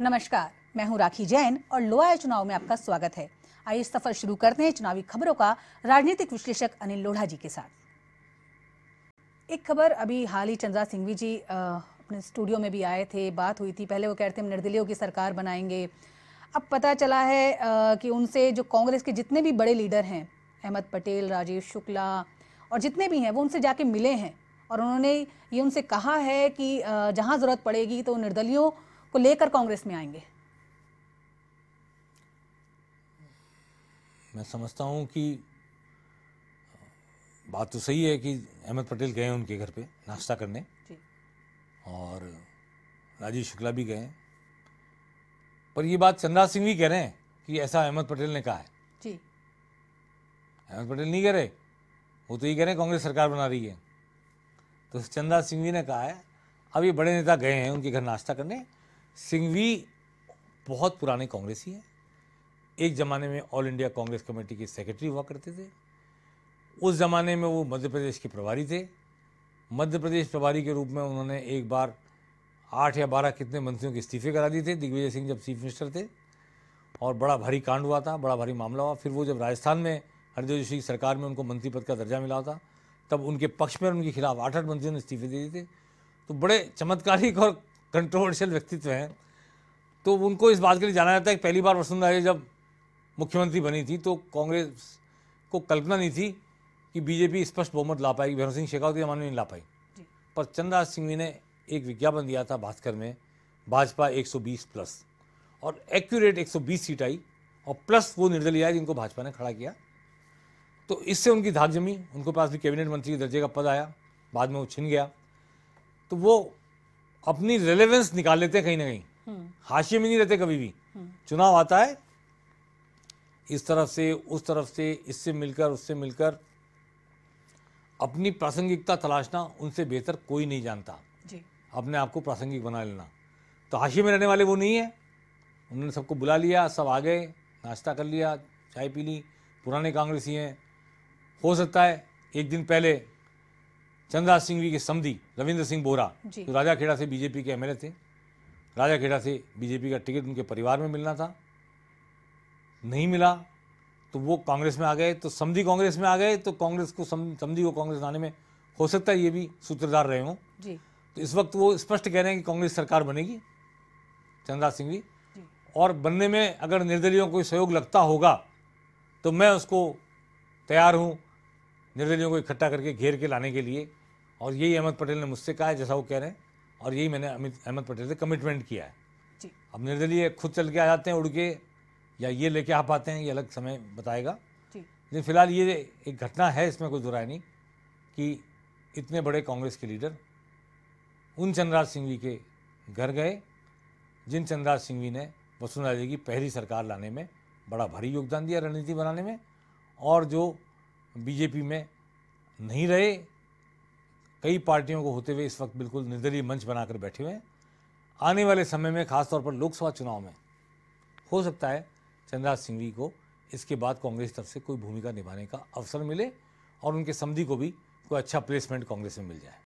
नमस्कार मैं हूं राखी जैन और लोहा चुनाव में आपका स्वागत है आइए सफर शुरू करते हैं चुनावी खबरों का राजनीतिक विश्लेषक अनिल लोढ़ा जी के साथ एक खबर अभी हाल ही चंद्रा सिंघवी जी अपने स्टूडियो में भी आए थे बात हुई थी पहले वो कह रहे थे हम निर्दलीयों की सरकार बनाएंगे अब पता चला है कि उनसे जो कांग्रेस के जितने भी बड़े लीडर हैं अहमद पटेल राजीव शुक्ला और जितने भी हैं वो उनसे जाके मिले हैं और उन्होंने ये उनसे कहा है कि जहाँ ज़रूरत पड़ेगी तो निर्दलियों को लेकर कांग्रेस में आएंगे मैं समझता हूं कि बात तो सही है कि अहमद पटेल गए उनके घर पे नाश्ता करने जी। और राजीव शुक्ला भी गए पर ये बात चंद्रा सिंह भी कह रहे हैं कि ऐसा अहमद पटेल ने कहा है जी अहमद पटेल नहीं कह रहे वो तो ये कह रहे हैं कांग्रेस सरकार बना रही है तो चंद्रा सिंह जी ने कहा है अब ये बड़े नेता गए हैं उनके घर नाश्ता करने सिंघवी बहुत पुराने कांग्रेसी हैं एक ज़माने में ऑल इंडिया कांग्रेस कमेटी के सेक्रेटरी हुआ करते थे उस ज़माने में वो मध्य प्रदेश के प्रभारी थे मध्य प्रदेश प्रभारी के रूप में उन्होंने एक बार आठ या बारह कितने मंत्रियों के इस्तीफे करा दिए थे दिग्विजय सिंह जब चीफ मिनिस्टर थे और बड़ा भारी कांड हुआ था बड़ा भारी मामला हुआ फिर वो जब राजस्थान में हरिदेव जोशी की सरकार में उनको मंत्री पद का दर्जा मिला था तब उनके पक्ष में उनके खिलाफ आठ आठ मंत्रियों ने इस्तीफे दे दिए थे तो बड़े चमत्कारिक और कंट्रोवर्शियल व्यक्तित्व हैं तो उनको इस बात के लिए जाना जाता है कि पहली बार वसुंधरा राजे जब मुख्यमंत्री बनी थी तो कांग्रेस को कल्पना नहीं थी कि बीजेपी स्पष्ट बहुमत ला पाएगी भैरव सिंह शेखावत के जमाने में नहीं ला पाई पर चंद्रराज सिंह ने एक विज्ञापन दिया था भास्कर में भाजपा 120 प्लस और एक्यूरेट 120 सीट आई और प्लस वो निर्दलीय आए जिनको भाजपा ने खड़ा किया तो इससे उनकी धाक जमी उनके पास भी कैबिनेट मंत्री के दर्जे का पद आया बाद में वो छिन गया तो वो अपनी रेलेवेंस निकाल लेते हैं कहीं ना कहीं हम्म। हाशिए में नहीं रहते कभी भी हम्म। चुनाव आता है इस तरफ से उस तरफ से इससे मिलकर उससे मिलकर अपनी प्रासंगिकता तलाशना उनसे बेहतर कोई नहीं जानता जी। अपने आप को प्रासंगिक बना लेना तो हाशिए में रहने वाले वो नहीं है उन्होंने सबको बुला लिया सब आ गए नाश्ता कर लिया चाय पी ली पुराने कांग्रेसी हैं हो सकता है एक दिन पहले चंदा सिंह के समधी रविंद्र सिंह बोरा जो तो राजा खेड़ा से बीजेपी के एमएलए थे राजा खेड़ा से बीजेपी का टिकट उनके परिवार में मिलना था नहीं मिला तो वो कांग्रेस में आ गए तो समधी कांग्रेस में आ गए तो कांग्रेस को समधी को कांग्रेस आने में हो सकता है ये भी सूत्रधार रहे हों तो इस वक्त वो स्पष्ट कह रहे हैं कि कांग्रेस सरकार बनेगी चंद्रा सिंह और बनने में अगर निर्दलियों को सहयोग लगता होगा तो मैं उसको तैयार हूँ निर्दलियों को इकट्ठा करके घेर के लाने के लिए और यही अहमद पटेल ने मुझसे कहा है जैसा वो कह रहे हैं और यही मैंने अमित अहमद पटेल से कमिटमेंट किया है जी अब निर्दलीय खुद चल के आ जाते हैं उड़ के या ये लेके आ पाते हैं ये अलग समय बताएगा लेकिन फिलहाल ये एक घटना है इसमें कोई दुराय नहीं कि इतने बड़े कांग्रेस के लीडर उन चंद्रराज सिंह जी के घर गए जिन चंद्रराज सिंह जी ने वसुंधरा जी की पहली सरकार लाने में बड़ा भारी योगदान दिया रणनीति बनाने में और जो बीजेपी में नहीं रहे कई पार्टियों को होते हुए इस वक्त बिल्कुल निर्दलीय मंच बनाकर बैठे हुए हैं आने वाले समय में खासतौर पर लोकसभा चुनाव में हो सकता है चंद्रा सिंघवी को इसके बाद कांग्रेस तरफ से कोई भूमिका निभाने का अवसर मिले और उनके समधि को भी कोई अच्छा प्लेसमेंट कांग्रेस में मिल जाए